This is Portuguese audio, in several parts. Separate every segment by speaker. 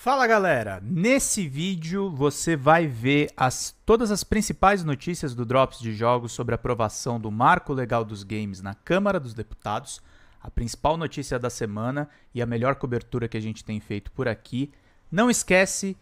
Speaker 1: Fala galera, nesse vídeo você vai ver as, todas as principais notícias do Drops de Jogos sobre a aprovação do Marco Legal dos Games na Câmara dos Deputados, a principal notícia da semana e a melhor cobertura que a gente tem feito por aqui. Não esquece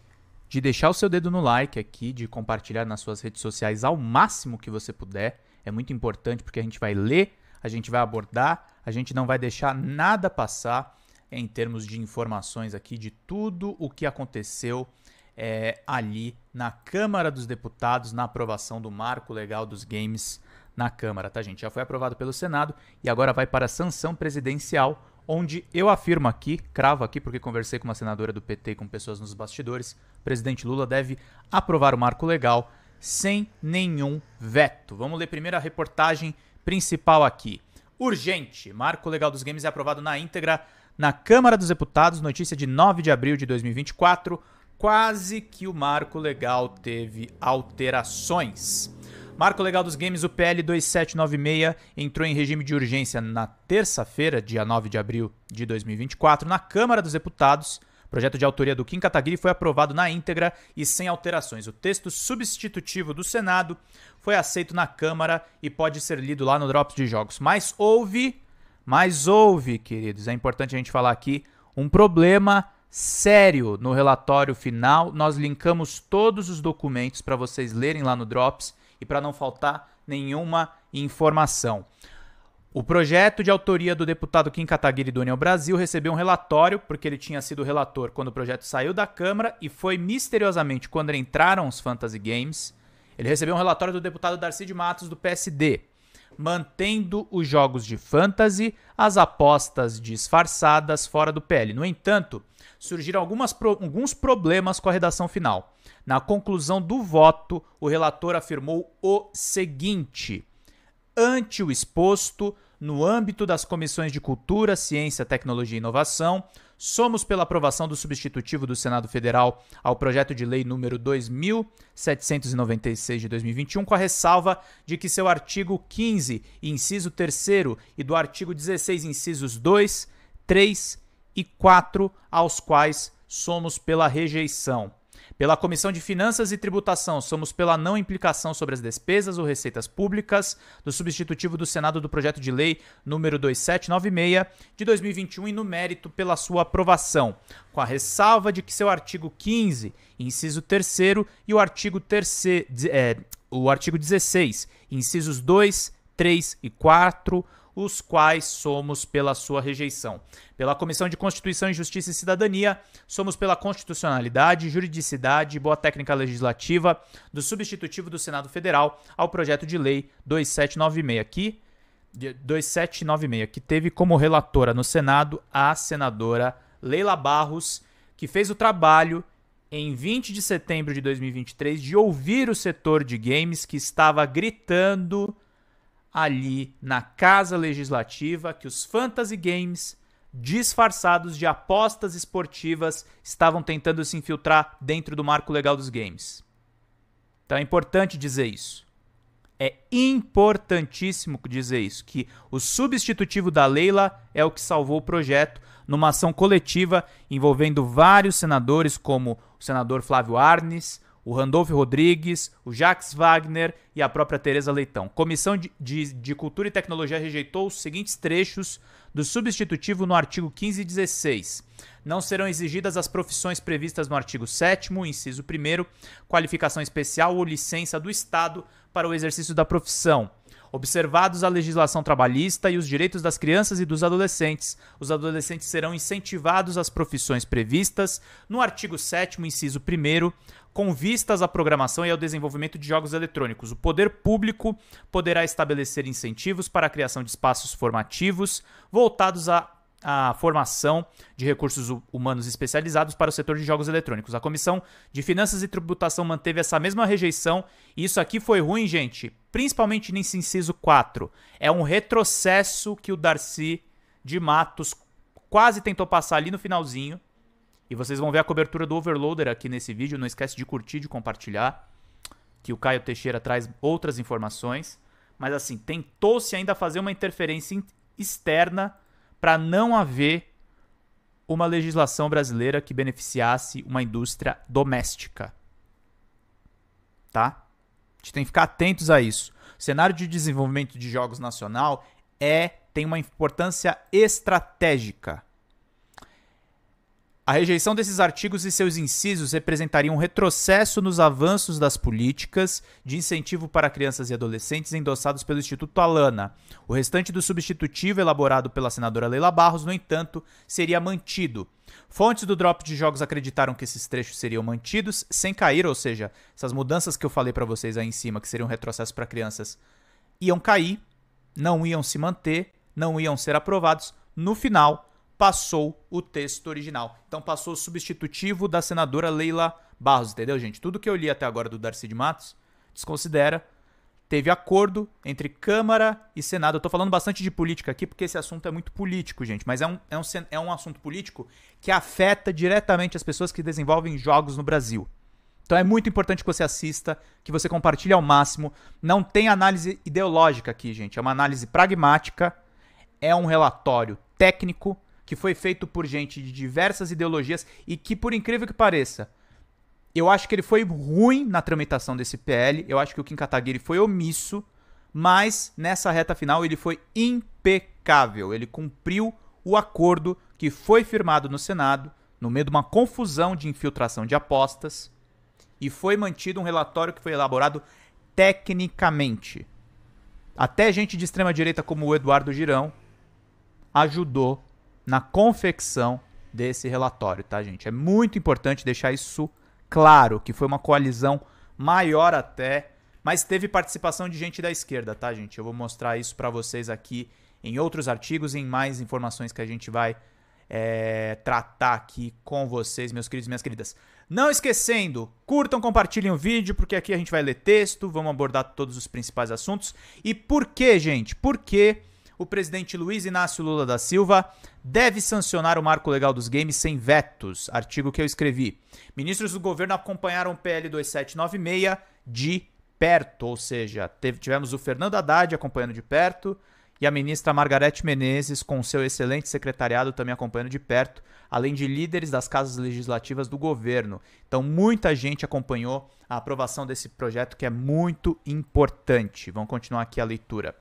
Speaker 1: de deixar o seu dedo no like aqui, de compartilhar nas suas redes sociais ao máximo que você puder. É muito importante porque a gente vai ler, a gente vai abordar, a gente não vai deixar nada passar em termos de informações aqui de tudo o que aconteceu é, ali na Câmara dos Deputados na aprovação do marco legal dos games na Câmara, tá, gente? Já foi aprovado pelo Senado e agora vai para a sanção presidencial, onde eu afirmo aqui, cravo aqui, porque conversei com uma senadora do PT e com pessoas nos bastidores, o presidente Lula deve aprovar o marco legal sem nenhum veto. Vamos ler primeiro a reportagem principal aqui. Urgente, marco legal dos games é aprovado na íntegra na Câmara dos Deputados, notícia de 9 de abril de 2024, quase que o marco legal teve alterações. Marco legal dos games, o PL 2796 entrou em regime de urgência na terça-feira, dia 9 de abril de 2024, na Câmara dos Deputados. projeto de autoria do Kim Kataguiri foi aprovado na íntegra e sem alterações. O texto substitutivo do Senado foi aceito na Câmara e pode ser lido lá no Drops de Jogos. Mas houve mas houve, queridos, é importante a gente falar aqui, um problema sério no relatório final. Nós linkamos todos os documentos para vocês lerem lá no Drops e para não faltar nenhuma informação. O projeto de autoria do deputado Kim Kataguiri do União Brasil recebeu um relatório, porque ele tinha sido relator quando o projeto saiu da Câmara e foi misteriosamente quando entraram os Fantasy Games. Ele recebeu um relatório do deputado Darcy de Matos, do PSD mantendo os jogos de fantasy, as apostas disfarçadas fora do PL. No entanto, surgiram algumas, alguns problemas com a redação final. Na conclusão do voto, o relator afirmou o seguinte: ante o exposto, no âmbito das comissões de Cultura, Ciência, Tecnologia e Inovação, Somos pela aprovação do substitutivo do Senado Federal ao projeto de lei número 2796 de 2021, com a ressalva de que seu artigo 15, inciso 3 e do artigo 16, incisos 2, 3 e 4, aos quais somos pela rejeição. Pela Comissão de Finanças e Tributação, somos pela não implicação sobre as despesas ou receitas públicas do substitutivo do Senado do projeto de lei número 2796 de 2021 e no mérito pela sua aprovação, com a ressalva de que seu artigo 15, inciso 3 e o artigo 3 é, o artigo 16, incisos 2, 3 e 4 os quais somos pela sua rejeição. Pela Comissão de Constituição e Justiça e Cidadania, somos pela constitucionalidade, juridicidade e boa técnica legislativa do substitutivo do Senado Federal ao projeto de lei 2796, aqui 2796, que teve como relatora no Senado a senadora Leila Barros, que fez o trabalho em 20 de setembro de 2023 de ouvir o setor de games que estava gritando ali na Casa Legislativa que os fantasy games disfarçados de apostas esportivas estavam tentando se infiltrar dentro do marco legal dos games. Então é importante dizer isso. É importantíssimo dizer isso, que o substitutivo da Leila é o que salvou o projeto numa ação coletiva envolvendo vários senadores, como o senador Flávio Arnes, o Randolfo Rodrigues, o Jax Wagner e a própria Tereza Leitão. Comissão de, de, de, Cultura e Tecnologia rejeitou os seguintes trechos do substitutivo no artigo 15 e 16. Não serão exigidas as profissões previstas no artigo 7 inciso 1 qualificação especial ou licença do Estado para o exercício da profissão. Observados a legislação trabalhista e os direitos das crianças e dos adolescentes, os adolescentes serão incentivados às profissões previstas no artigo 7, inciso 1, com vistas à programação e ao desenvolvimento de jogos eletrônicos. O poder público poderá estabelecer incentivos para a criação de espaços formativos voltados à a formação de recursos humanos especializados para o setor de jogos eletrônicos. A Comissão de Finanças e Tributação manteve essa mesma rejeição, e isso aqui foi ruim, gente, principalmente nesse inciso 4. É um retrocesso que o Darcy de Matos quase tentou passar ali no finalzinho, e vocês vão ver a cobertura do Overloader aqui nesse vídeo. Não esquece de curtir, de compartilhar, que o Caio Teixeira traz outras informações. Mas assim, tentou-se ainda fazer uma interferência externa para não haver uma legislação brasileira que beneficiasse uma indústria doméstica. Tá? A gente tem que ficar atentos a isso. O cenário de desenvolvimento de jogos nacional é tem uma importância estratégica. A rejeição desses artigos e seus incisos representaria um retrocesso nos avanços das políticas de incentivo para crianças e adolescentes endossados pelo Instituto Alana. O restante do substitutivo elaborado pela senadora Leila Barros, no entanto, seria mantido. Fontes do Drop de Jogos acreditaram que esses trechos seriam mantidos sem cair, ou seja, essas mudanças que eu falei para vocês aí em cima, que seriam retrocessos retrocesso para crianças, iam cair, não iam se manter, não iam ser aprovados. No final, passou o texto original. Então passou o substitutivo da senadora Leila Barros, entendeu, gente? Tudo que eu li até agora do Darcy de Matos desconsidera. Teve acordo entre Câmara e Senado. Eu tô falando bastante de política aqui porque esse assunto é muito político, gente. Mas é um, é um, é um assunto político que afeta diretamente as pessoas que desenvolvem jogos no Brasil. Então é muito importante que você assista, que você compartilhe ao máximo. Não tem análise ideológica aqui, gente. É uma análise pragmática, é um relatório técnico que foi feito por gente de diversas ideologias e que, por incrível que pareça, eu acho que ele foi ruim na tramitação desse PL, eu acho que o Kim Kataguiri foi omisso, mas nessa reta final ele foi impecável, ele cumpriu o acordo que foi firmado no Senado, no meio de uma confusão de infiltração de apostas, e foi mantido um relatório que foi elaborado tecnicamente. Até gente de extrema direita como o Eduardo Girão ajudou na confecção desse relatório, tá, gente? É muito importante deixar isso claro, que foi uma coalizão maior até, mas teve participação de gente da esquerda, tá, gente? Eu vou mostrar isso para vocês aqui em outros artigos e em mais informações que a gente vai é, tratar aqui com vocês, meus queridos e minhas queridas. Não esquecendo, curtam, compartilhem o vídeo, porque aqui a gente vai ler texto, vamos abordar todos os principais assuntos. E por que, gente? Por que o presidente Luiz Inácio Lula da Silva deve sancionar o marco legal dos games sem vetos, artigo que eu escrevi. Ministros do governo acompanharam o PL 2796 de perto, ou seja, teve, tivemos o Fernando Haddad acompanhando de perto e a ministra Margarete Menezes, com seu excelente secretariado, também acompanhando de perto, além de líderes das casas legislativas do governo. Então, muita gente acompanhou a aprovação desse projeto que é muito importante. Vamos continuar aqui a leitura.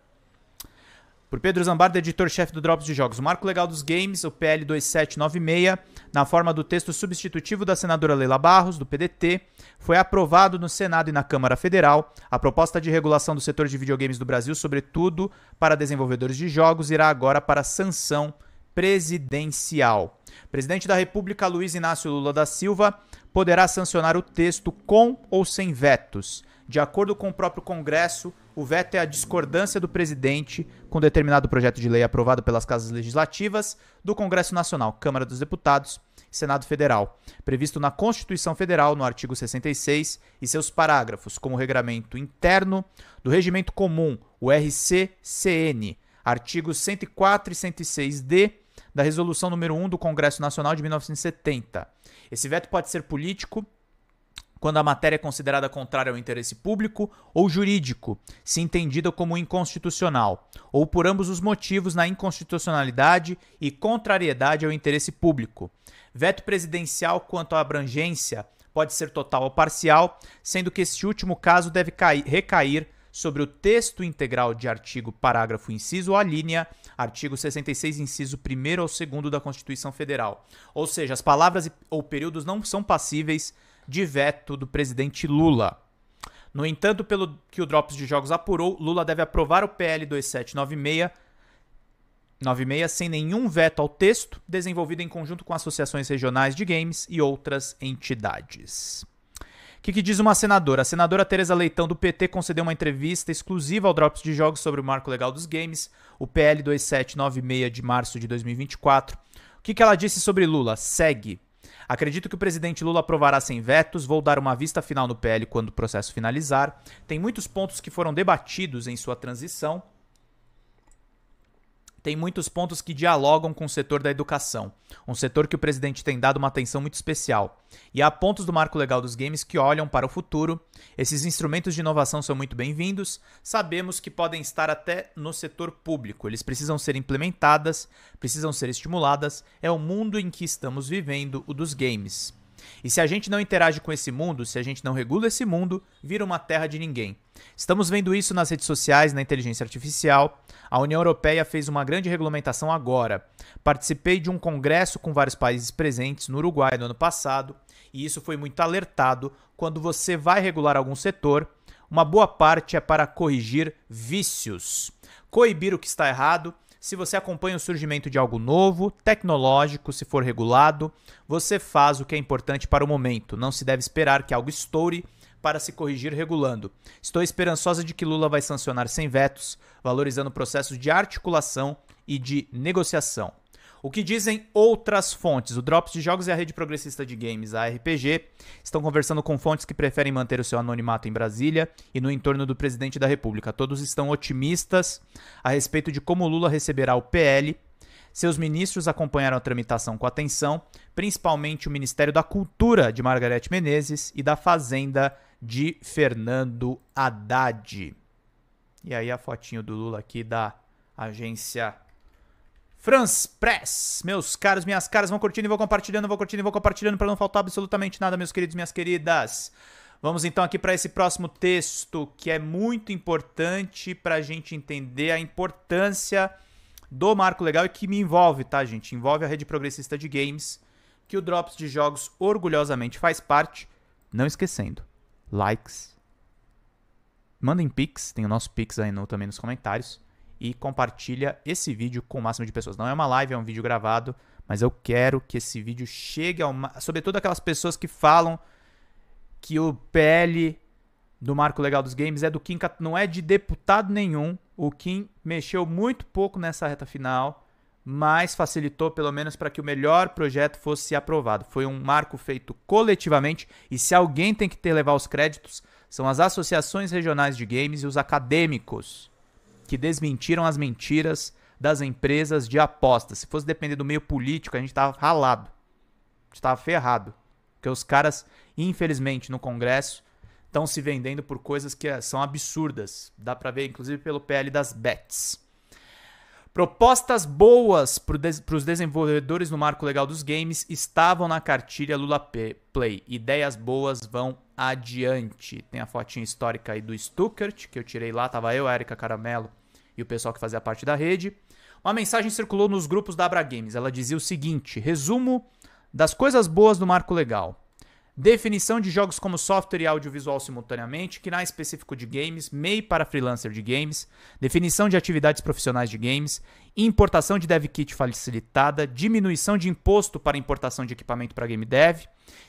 Speaker 1: Por Pedro Zambardo, editor-chefe do Drops de Jogos. O marco legal dos games, o PL 2796, na forma do texto substitutivo da senadora Leila Barros, do PDT, foi aprovado no Senado e na Câmara Federal. A proposta de regulação do setor de videogames do Brasil, sobretudo para desenvolvedores de jogos, irá agora para sanção presidencial. presidente da República Luiz Inácio Lula da Silva poderá sancionar o texto com ou sem vetos. De acordo com o próprio Congresso, o veto é a discordância do presidente com determinado projeto de lei aprovado pelas casas legislativas do Congresso Nacional, Câmara dos Deputados e Senado Federal, previsto na Constituição Federal no artigo 66 e seus parágrafos, como o regramento interno do Regimento Comum, o RCCN, artigos 104 e 106D da Resolução número 1 do Congresso Nacional de 1970. Esse veto pode ser político, quando a matéria é considerada contrária ao interesse público ou jurídico, se entendida como inconstitucional, ou por ambos os motivos na inconstitucionalidade e contrariedade ao interesse público. Veto presidencial quanto à abrangência pode ser total ou parcial, sendo que este último caso deve cair, recair sobre o texto integral de artigo, parágrafo, inciso ou alínea, artigo 66, inciso 1 ou 2 da Constituição Federal. Ou seja, as palavras ou períodos não são passíveis de veto do presidente Lula. No entanto, pelo que o Drops de Jogos apurou, Lula deve aprovar o PL 2796 96 sem nenhum veto ao texto, desenvolvido em conjunto com associações regionais de games e outras entidades. O que, que, diz uma senadora? A senadora Tereza Leitão, do PT, concedeu uma entrevista exclusiva ao Drops de Jogos sobre o marco legal dos games, o PL 2796 de março de 2024. O que, que ela disse sobre Lula? Segue. Acredito que o presidente Lula aprovará sem vetos, vou dar uma vista final no PL quando o processo finalizar. Tem muitos pontos que foram debatidos em sua transição tem muitos pontos que dialogam com o setor da educação, um setor que o presidente tem dado uma atenção muito especial. E há pontos do marco legal dos games que olham para o futuro. Esses instrumentos de inovação são muito bem-vindos. Sabemos que podem estar até no setor público. Eles precisam ser implementadas, precisam ser estimuladas. É o mundo em que estamos vivendo, o dos games. E se a gente não interage com esse mundo, se a gente não regula esse mundo, vira uma terra de ninguém. Estamos vendo isso nas redes sociais, na inteligência artificial. A União Europeia fez uma grande regulamentação agora. Participei de um congresso com vários países presentes no Uruguai no ano passado, e isso foi muito alertado quando você vai regular algum setor, uma boa parte é para corrigir vícios, coibir o que está errado se você acompanha o surgimento de algo novo, tecnológico, se for regulado, você faz o que é importante para o momento. Não se deve esperar que algo estoure para se corrigir regulando. Estou esperançosa de que Lula vai sancionar sem vetos, valorizando processos de articulação e de negociação. O que dizem outras fontes? O Drops de Jogos e a Rede Progressista de Games, a RPG, estão conversando com fontes que preferem manter o seu anonimato em Brasília e no entorno do presidente da República. Todos estão otimistas a respeito de como Lula receberá o PL. Seus ministros acompanharam a tramitação com atenção, principalmente o Ministério da Cultura de Margarete Menezes e da Fazenda de Fernando Haddad. E aí a fotinho do Lula aqui da agência France Press. Meus caros, minhas caras, vão curtindo e vão compartilhando, vão curtindo e vão compartilhando para não faltar absolutamente nada, meus queridos, minhas queridas. Vamos então aqui para esse próximo texto que é muito importante para a gente entender a importância do marco legal e que me envolve, tá, gente? Envolve a rede progressista de games, que o Drops de Jogos orgulhosamente faz parte. Não esquecendo, likes. Mandem pics, tem o nosso pics aí no, também nos comentários e compartilha esse vídeo com o máximo de pessoas. Não é uma live, é um vídeo gravado, mas eu quero que esse vídeo chegue ao, sobretudo aquelas pessoas que falam que o PL do Marco Legal dos Games é do Kim, não é de deputado nenhum. O Kim mexeu muito pouco nessa reta final, mas facilitou pelo menos para que o melhor projeto fosse aprovado. Foi um marco feito coletivamente e se alguém tem que ter levar os créditos, são as associações regionais de games e os acadêmicos que desmentiram as mentiras das empresas de apostas. Se fosse depender do meio político, a gente estava ralado. A gente estava ferrado. Porque os caras, infelizmente, no Congresso, estão se vendendo por coisas que são absurdas. Dá para ver, inclusive, pelo PL das bets. Propostas boas para os desenvolvedores no marco legal dos games estavam na cartilha Lula Play. Ideias boas vão adiante. Tem a fotinha histórica aí do Stuckert, que eu tirei lá, tava eu, a Erika Caramelo e o pessoal que fazia parte da rede. Uma mensagem circulou nos grupos da Abra Games. Ela dizia o seguinte: resumo das coisas boas do marco legal. Definição de jogos como software e audiovisual simultaneamente, que na é específico de games, MEI para freelancer de games, definição de atividades profissionais de games, importação de dev kit facilitada, diminuição de imposto para importação de equipamento para game dev,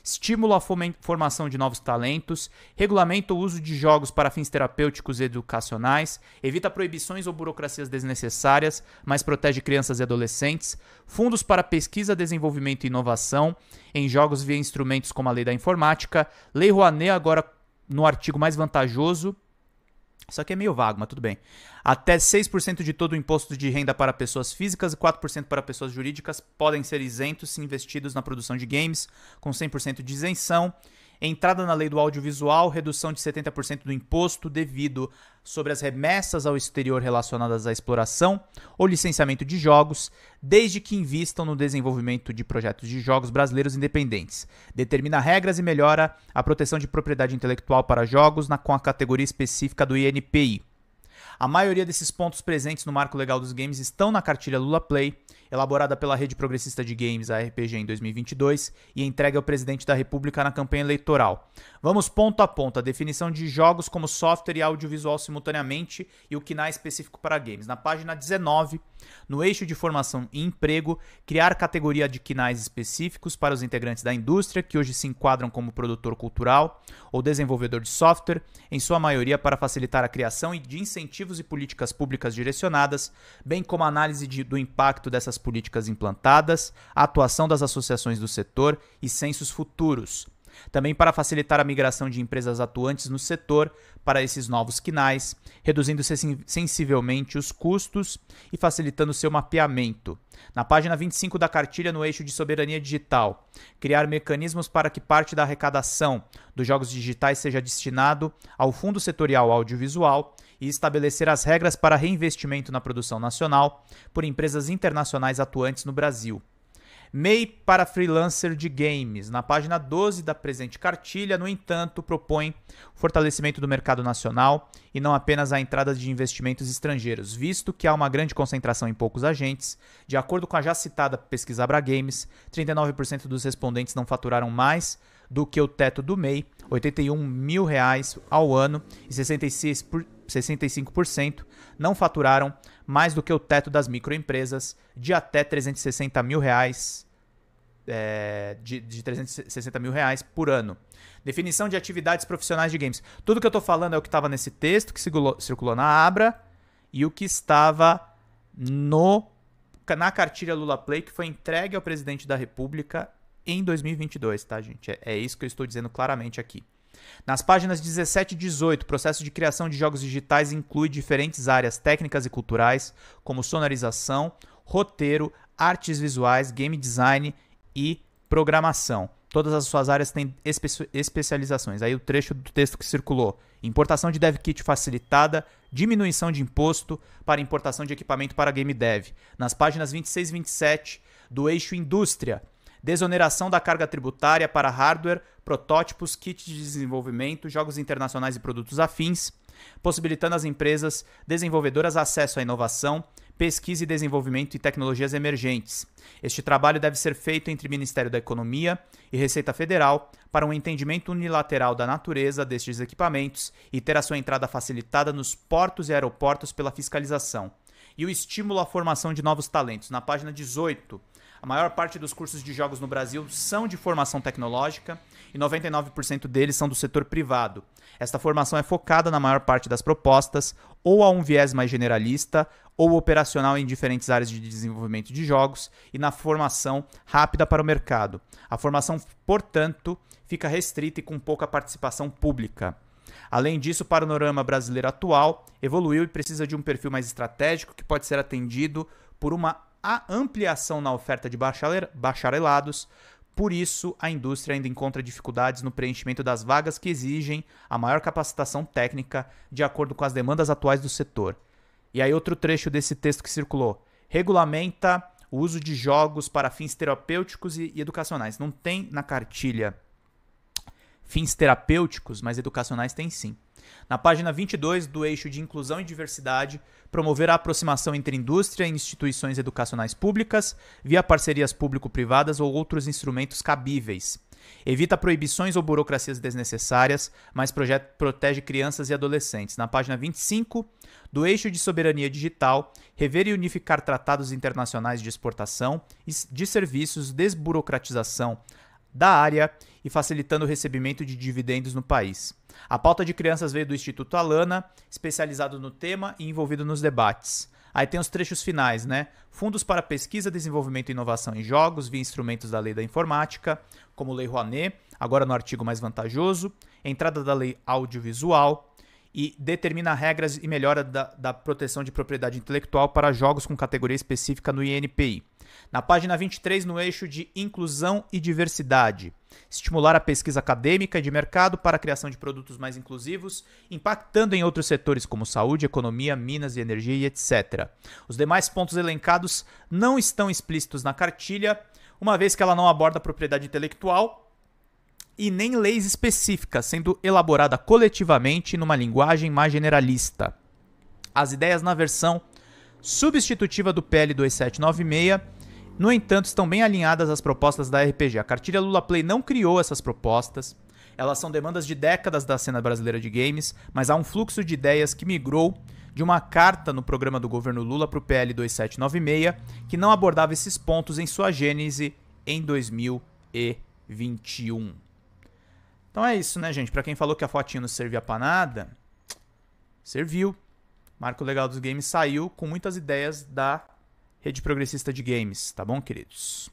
Speaker 1: estímulo à formação de novos talentos, regulamento o uso de jogos para fins terapêuticos e educacionais, evita proibições ou burocracias desnecessárias, mas protege crianças e adolescentes, fundos para pesquisa, desenvolvimento e inovação em jogos via instrumentos como a Lei da Informática, Lei Rouanet agora no artigo mais vantajoso isso aqui é meio vago, mas tudo bem. Até 6% de todo o imposto de renda para pessoas físicas e 4% para pessoas jurídicas podem ser isentos se investidos na produção de games, com 100% de isenção entrada na lei do audiovisual, redução de 70% do imposto devido sobre as remessas ao exterior relacionadas à exploração ou licenciamento de jogos, desde que invistam no desenvolvimento de projetos de jogos brasileiros independentes. Determina regras e melhora a proteção de propriedade intelectual para jogos na, com a categoria específica do INPI. A maioria desses pontos presentes no marco legal dos games estão na cartilha Lula Play, elaborada pela Rede Progressista de Games, a RPG, em 2022 e entregue ao presidente da República na campanha eleitoral. Vamos ponto a ponto, a definição de jogos como software e audiovisual simultaneamente e o que não é específico para games. Na página 19 no eixo de formação e emprego, criar categoria de quinais específicos para os integrantes da indústria que hoje se enquadram como produtor cultural ou desenvolvedor de software, em sua maioria para facilitar a criação de incentivos e políticas públicas direcionadas, bem como a análise de, do impacto dessas políticas implantadas, a atuação das associações do setor e censos futuros também para facilitar a migração de empresas atuantes no setor para esses novos quinais, reduzindo sensivelmente os custos e facilitando seu mapeamento. Na página 25 da cartilha, no eixo de soberania digital, criar mecanismos para que parte da arrecadação dos jogos digitais seja destinado ao Fundo Setorial Audiovisual e estabelecer as regras para reinvestimento na produção nacional por empresas internacionais atuantes no Brasil. MEI para freelancer de games. Na página 12 da presente cartilha, no entanto, propõe fortalecimento do mercado nacional e não apenas a entrada de investimentos estrangeiros, visto que há uma grande concentração em poucos agentes. De acordo com a já citada pesquisa Abra Games, 39% dos respondentes não faturaram mais do que o teto do MEI, 81 mil reais ao ano, e 66 por, 65% não faturaram mais do que o teto das microempresas de até 360 mil reais. É, de, de 360 mil reais por ano. Definição de atividades profissionais de games. Tudo que eu estou falando é o que estava nesse texto que circulou, circulou na Abra e o que estava no na cartilha Lula Play que foi entregue ao presidente da República em 2022, tá, gente? É, é isso que eu estou dizendo claramente aqui. Nas páginas 17 e 18, o processo de criação de jogos digitais inclui diferentes áreas técnicas e culturais, como sonorização, roteiro, artes visuais, game design e programação. Todas as suas áreas têm espe especializações. Aí o trecho do texto que circulou: importação de dev kit facilitada, diminuição de imposto para importação de equipamento para game dev. Nas páginas 26 e 27 do eixo indústria, desoneração da carga tributária para hardware, protótipos, kits de desenvolvimento, jogos internacionais e produtos afins, possibilitando às empresas desenvolvedoras acesso à inovação, pesquisa e desenvolvimento e tecnologias emergentes. Este trabalho deve ser feito entre Ministério da Economia e Receita Federal para um entendimento unilateral da natureza destes equipamentos e ter a sua entrada facilitada nos portos e aeroportos pela fiscalização. E o estímulo à formação de novos talentos. Na página 18, a maior parte dos cursos de jogos no Brasil são de formação tecnológica e 99% deles são do setor privado. Esta formação é focada na maior parte das propostas ou a um viés mais generalista ou operacional em diferentes áreas de desenvolvimento de jogos e na formação rápida para o mercado. A formação, portanto, fica restrita e com pouca participação pública. Além disso, o panorama brasileiro atual evoluiu e precisa de um perfil mais estratégico que pode ser atendido por uma a ampliação na oferta de bacharelados, por isso, a indústria ainda encontra dificuldades no preenchimento das vagas que exigem a maior capacitação técnica, de acordo com as demandas atuais do setor. E aí, outro trecho desse texto que circulou: regulamenta o uso de jogos para fins terapêuticos e, educacionais. Não tem na cartilha fins terapêuticos, mas educacionais tem sim. Na página 22 do eixo de inclusão e diversidade, promover a aproximação entre indústria e instituições educacionais públicas via parcerias público-privadas ou outros instrumentos cabíveis. Evita proibições ou burocracias desnecessárias, mas protege crianças e adolescentes. Na página 25 do eixo de soberania digital, rever e unificar tratados internacionais de exportação de serviços, desburocratização, da área e facilitando o recebimento de dividendos no país. A pauta de crianças veio do Instituto Alana, especializado no tema e envolvido nos debates. Aí tem os trechos finais, né? Fundos para pesquisa, desenvolvimento e inovação em jogos via instrumentos da lei da informática, como Lei Rouanet, agora no artigo mais vantajoso, entrada da lei audiovisual e determina regras e melhora da, da proteção de propriedade intelectual para jogos com categoria específica no INPI. Na página 23, no eixo de inclusão e diversidade, estimular a pesquisa acadêmica e de mercado para a criação de produtos mais inclusivos, impactando em outros setores como saúde, economia, minas e energia etc. Os demais pontos elencados não estão explícitos na cartilha, uma vez que ela não aborda propriedade intelectual, e nem leis específicas, sendo elaborada coletivamente numa linguagem mais generalista. As ideias na versão substitutiva do PL 2796 no entanto, estão bem alinhadas as propostas da RPG. A cartilha Lula Play não criou essas propostas. Elas são demandas de décadas da cena brasileira de games, mas há um fluxo de ideias que migrou de uma carta no programa do governo Lula para o PL 2796, que não abordava esses pontos em sua gênese em 2021. Então é isso, né, gente? Para quem falou que a fotinha não servia para nada, serviu. Marco Legal dos Games saiu com muitas ideias da Rede Progressista de Games, tá bom, queridos?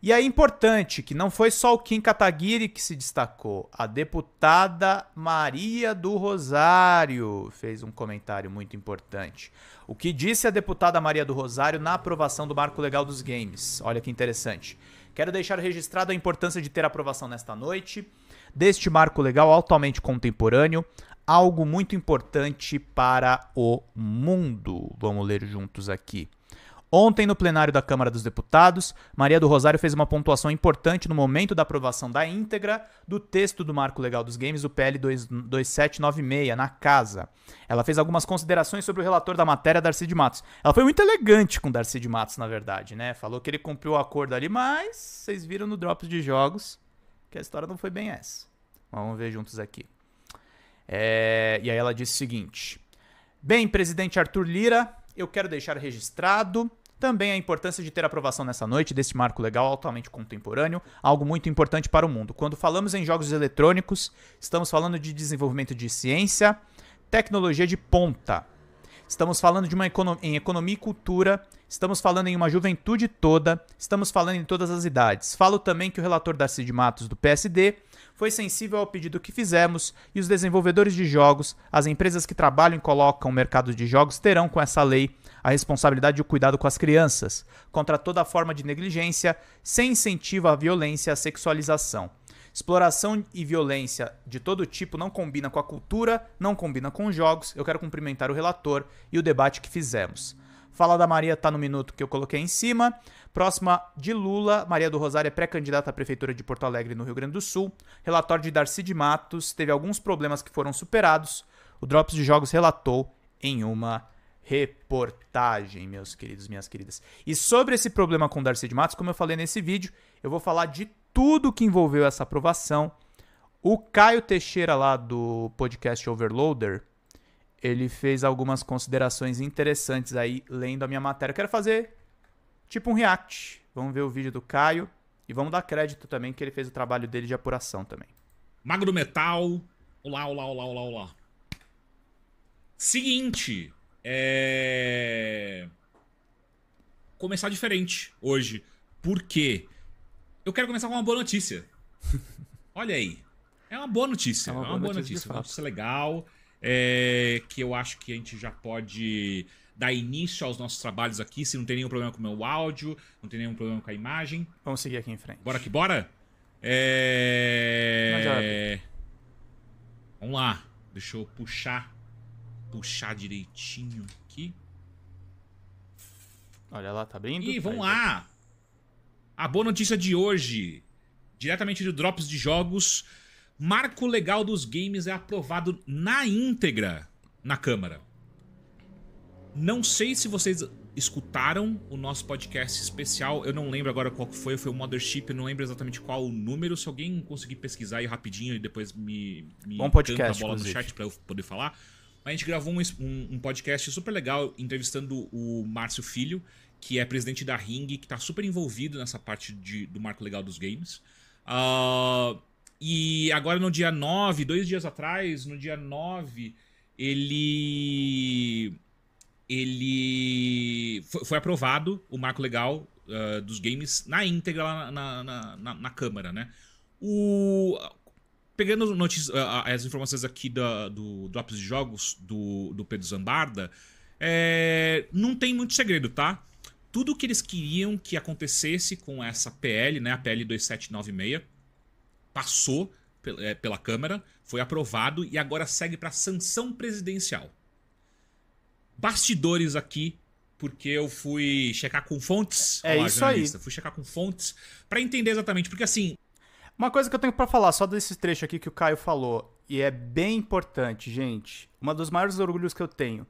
Speaker 1: E é importante que não foi só o Kim Kataguiri que se destacou. A deputada Maria do Rosário fez um comentário muito importante. O que disse a deputada Maria do Rosário na aprovação do Marco Legal dos Games? Olha que interessante. Quero deixar registrado a importância de ter aprovação nesta noite deste marco legal altamente contemporâneo, algo muito importante para o mundo. Vamos ler juntos aqui. Ontem, no plenário da Câmara dos Deputados, Maria do Rosário fez uma pontuação importante no momento da aprovação da íntegra do texto do Marco Legal dos Games, o PL 2796, na casa. Ela fez algumas considerações sobre o relator da matéria, Darcy de Matos. Ela foi muito elegante com Darcy de Matos, na verdade, né? Falou que ele cumpriu o acordo ali, mas vocês viram no Drops de Jogos que a história não foi bem essa. Vamos ver juntos aqui. É... E aí ela disse o seguinte: Bem, presidente Arthur Lira eu quero deixar registrado também a importância de ter aprovação nessa noite deste marco legal altamente contemporâneo, algo muito importante para o mundo. Quando falamos em jogos eletrônicos, estamos falando de desenvolvimento de ciência, tecnologia de ponta, estamos falando de uma econo em economia e cultura, estamos falando em uma juventude toda, estamos falando em todas as idades. Falo também que o relator da Cid Matos do PSD foi sensível ao pedido que fizemos e os desenvolvedores de jogos, as empresas que trabalham e colocam o mercado de jogos terão com essa lei a responsabilidade e o cuidado com as crianças, contra toda forma de negligência, sem incentivo à violência e à sexualização. Exploração e violência de todo tipo não combina com a cultura, não combina com os jogos. Eu quero cumprimentar o relator e o debate que fizemos. Fala da Maria tá no minuto que eu coloquei em cima. Próxima de Lula, Maria do Rosário é pré-candidata à Prefeitura de Porto Alegre, no Rio Grande do Sul. Relatório de Darcy de Matos teve alguns problemas que foram superados. O Drops de Jogos relatou em uma reportagem, meus queridos, minhas queridas. E sobre esse problema com Darcy de Matos, como eu falei nesse vídeo, eu vou falar de tudo que envolveu essa aprovação. O Caio Teixeira, lá do podcast Overloader, ele fez algumas considerações interessantes aí lendo a minha matéria. Eu quero fazer tipo um react. Vamos ver o vídeo do Caio e vamos dar crédito também que ele fez o trabalho dele de apuração também. Magro Metal. Olá, olá, olá, olá, olá.
Speaker 2: Seguinte, é começar diferente hoje. Por quê? Eu quero começar com uma boa notícia. Olha aí. É uma boa notícia. É uma, é uma boa, boa, notícia. notícia uma notícia legal. É, que eu acho que a gente já pode dar início aos nossos trabalhos aqui, se não tem nenhum problema com o meu áudio, não tem nenhum problema com a imagem. Vamos seguir aqui em frente. Bora que bora? É... Vamos lá. Deixa eu puxar. Puxar direitinho aqui. Olha lá, tá abrindo. E vamos lá. Tá. A boa notícia de hoje, diretamente do Drops de Jogos, Marco Legal dos Games é aprovado na íntegra na Câmara. Não sei se vocês escutaram o nosso podcast especial, eu não lembro agora qual foi, foi o Mothership, eu não lembro exatamente qual o número, se alguém conseguir pesquisar aí rapidinho e depois me, me Bom podcast, a bola inclusive. no chat para eu poder falar. A gente gravou um, um, um, podcast super legal entrevistando o Márcio Filho, que é presidente da Ring, que está super envolvido nessa parte de, do marco legal dos games. Uh, e agora no dia 9, dois dias atrás, no dia 9, ele. Ele. Foi, foi aprovado o marco legal uh, dos games na íntegra lá na, na, na, na Câmara, né? O, pegando ah, as informações aqui da, do, do de Jogos do, do Pedro Zambarda, é, não tem muito segredo, tá? tudo o que eles queriam que acontecesse com essa PL, né, a PL 2796, passou é, pela Câmara, foi aprovado e agora segue para sanção presidencial. Bastidores aqui,
Speaker 1: porque eu fui checar com fontes. É isso jornalista. aí.
Speaker 2: Fui checar com fontes para entender exatamente,
Speaker 1: porque assim. Uma coisa que eu tenho para falar só desse trecho aqui que o Caio falou e é bem importante, gente. Uma dos maiores orgulhos que eu tenho.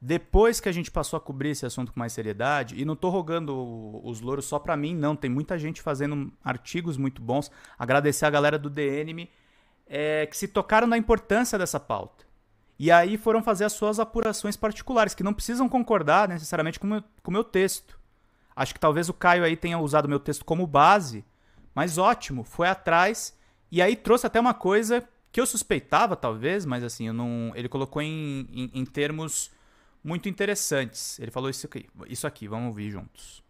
Speaker 1: Depois que a gente passou a cobrir esse assunto com mais seriedade, e não estou rogando os louros só para mim, não, tem muita gente fazendo artigos muito bons. Agradecer a galera do DNM é, que se tocaram na importância dessa pauta. E aí foram fazer as suas apurações particulares, que não precisam concordar necessariamente com o meu, com meu texto. Acho que talvez o Caio aí tenha usado meu texto como base, mas ótimo, foi atrás e aí trouxe até uma coisa que eu suspeitava, talvez, mas assim, não, ele colocou em, em, em termos muito interessantes. Ele falou isso aqui, isso aqui vamos ouvir juntos.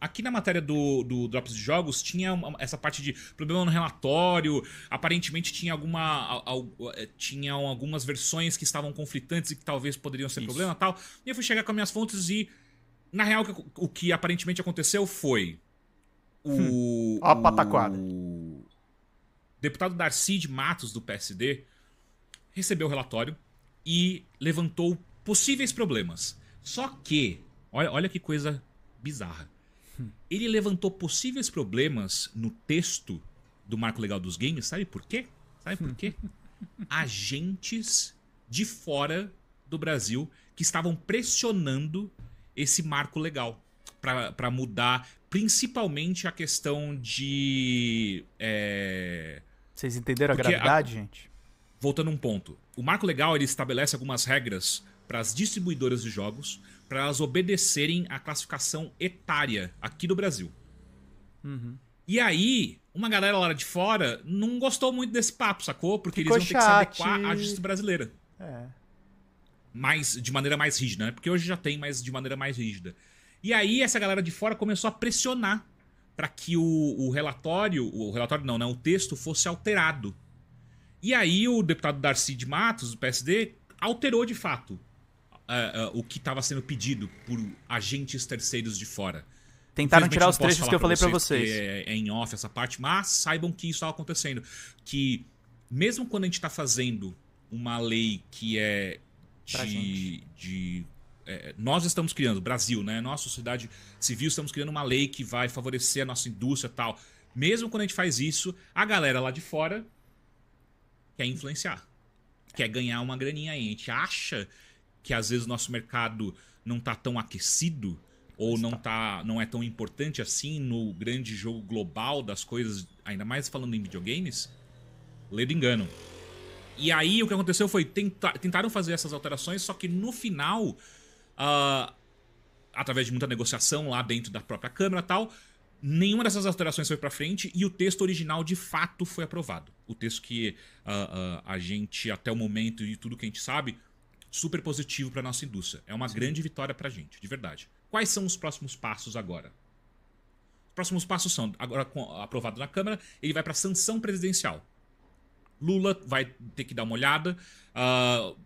Speaker 1: Aqui na matéria do, do Drops de Jogos tinha uma,
Speaker 2: essa parte de problema no relatório. Aparentemente tinha, alguma, al, al, eh, tinham algumas versões que estavam conflitantes e que talvez poderiam ser Isso. problema tal. E eu fui chegar com as minhas fontes e, na real, o que aparentemente aconteceu foi. O. Hum, a pataquada. O deputado Darcy de Matos, do PSD, recebeu o relatório e levantou possíveis problemas. Só que, olha, olha que coisa bizarra. Ele levantou possíveis problemas no texto do Marco Legal dos Games, sabe por quê? Sabe por quê? Agentes de fora do Brasil que estavam pressionando esse marco legal para mudar, principalmente a questão de. É... Vocês entenderam Porque a gravidade, a... gente? Voltando um ponto. O marco legal ele estabelece algumas regras para as distribuidoras de jogos, para elas obedecerem à classificação etária aqui do Brasil. Uhum. E aí, uma galera lá de fora não gostou muito desse papo, sacou? Porque Ficou eles vão ter que se adequar à justiça brasileira. É. Mas, de maneira mais rígida, né? Porque hoje já tem, mas de maneira mais rígida. E aí, essa galera de fora começou a pressionar para que o, o, relatório, o relatório não, né? O texto fosse alterado. E aí, o deputado Darcy de Matos, do PSD, alterou de fato uh, uh, o que estava sendo pedido por agentes terceiros de fora. Tentaram tirar os trechos que eu falei para vocês. É, é em off essa parte, mas saibam que isso estava acontecendo. Que mesmo quando a gente está fazendo uma lei que é de. de é, nós estamos criando, Brasil, né? Nossa sociedade civil, estamos criando uma lei que vai favorecer a nossa indústria tal. Mesmo quando a gente faz isso, a galera lá de fora quer influenciar. Quer ganhar uma graninha aí. A gente acha que às vezes o nosso mercado não está tão aquecido ou não tá não é tão importante assim no grande jogo global das coisas, ainda mais falando em videogames, ledo engano. E aí o que aconteceu foi tenta, tentaram fazer essas alterações, só que no final, uh, através de muita negociação lá dentro da própria câmera tal, nenhuma dessas alterações foi para frente e o texto original de fato foi aprovado. O texto que uh, uh, a gente até o momento e tudo que a gente sabe super positivo para nossa indústria. É uma Sim. grande vitória para a gente, de verdade. Quais são os próximos passos agora? Os próximos passos são, agora aprovado na Câmara, ele vai para sanção presidencial. Lula vai ter que dar uma olhada. Uh,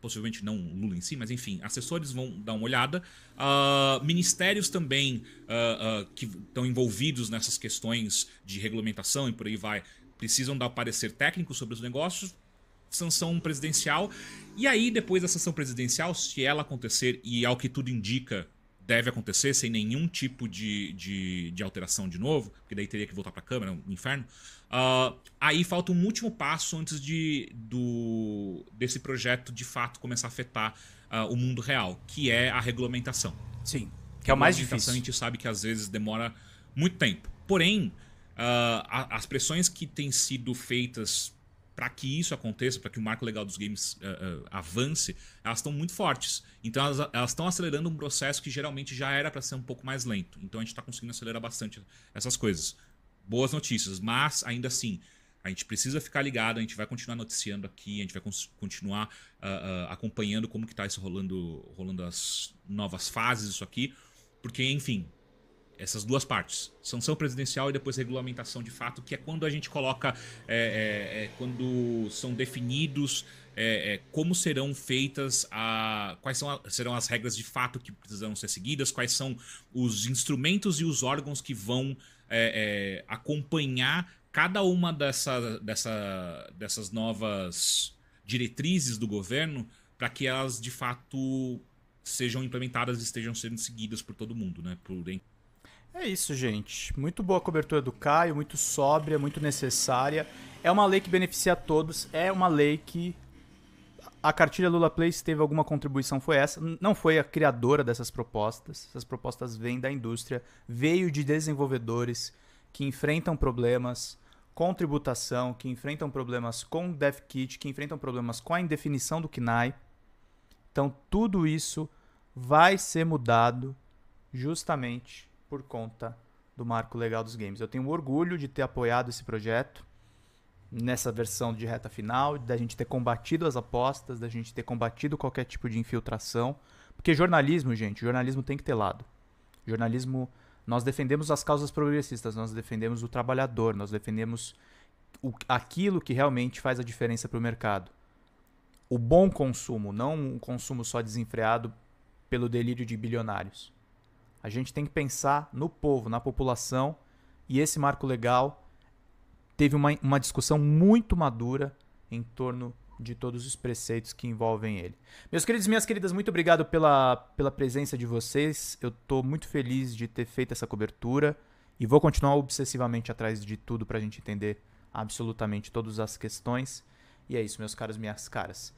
Speaker 2: possivelmente não Lula em si, mas enfim, assessores vão dar uma olhada. Uh, ministérios também uh, que estão envolvidos nessas questões de regulamentação e por aí vai, precisam dar parecer técnico sobre os negócios sanção presidencial. E aí, depois da sanção presidencial, se ela acontecer, e ao que tudo indica, deve acontecer sem nenhum tipo de, de, de alteração de novo, porque daí teria que voltar para a Câmara, um inferno. Uh, aí falta um último passo antes de do, desse projeto de fato começar a afetar uh, o mundo real, que é a regulamentação. Sim, que é o mais difícil. A gente sabe que às vezes demora muito tempo. Porém, uh, as pressões que têm sido feitas para que isso aconteça, para que o marco legal dos games uh, uh, avance, elas estão muito fortes. Então elas estão acelerando um processo que geralmente já era para ser um pouco mais lento. Então a gente está conseguindo acelerar bastante essas coisas. Boas notícias, mas ainda assim a gente precisa ficar ligado, a gente vai continuar noticiando aqui, a gente vai continuar uh, acompanhando como que está isso rolando, rolando as novas fases isso aqui, porque enfim essas duas partes, sanção presidencial e depois regulamentação de fato, que é quando a gente coloca, é, é, é, quando são definidos é, é, como serão feitas, a, quais são a, serão as regras de fato que precisam ser seguidas, quais são os instrumentos e os órgãos que vão é, acompanhar cada uma dessa, dessa, dessas novas diretrizes do governo para que elas de fato sejam implementadas e estejam sendo seguidas por todo mundo, né? Por dentro
Speaker 1: é isso, gente. Muito boa cobertura do Caio, muito sóbria, muito necessária. É uma lei que beneficia a todos, é uma lei que a cartilha Lula Play, teve alguma contribuição, foi essa. Não foi a criadora dessas propostas. Essas propostas vêm da indústria, veio de desenvolvedores que enfrentam problemas com tributação, que enfrentam problemas com DevKit, que enfrentam problemas com a indefinição do KNAI. Então, tudo isso vai ser mudado justamente por conta do marco legal dos games. Eu tenho orgulho de ter apoiado esse projeto nessa versão de reta final, da gente ter combatido as apostas, da gente ter combatido qualquer tipo de infiltração. Porque jornalismo, gente, jornalismo tem que ter lado. Jornalismo, nós defendemos as causas progressistas, nós defendemos o trabalhador, nós defendemos o, aquilo que realmente faz a diferença para o mercado. O bom consumo, não um consumo só desenfreado pelo delírio de bilionários. A gente tem que pensar no povo, na população, e esse marco legal teve uma, uma discussão muito madura em torno de todos os preceitos que envolvem ele. Meus queridos e minhas queridas, muito obrigado pela, pela presença de vocês. Eu estou muito feliz de ter feito essa cobertura e vou continuar obsessivamente atrás de tudo para a gente entender absolutamente todas as questões. E é isso, meus caros, minhas caras.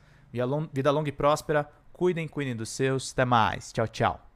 Speaker 1: Vida longa e próspera. Cuidem, cuidem dos seus. Até mais. Tchau, tchau.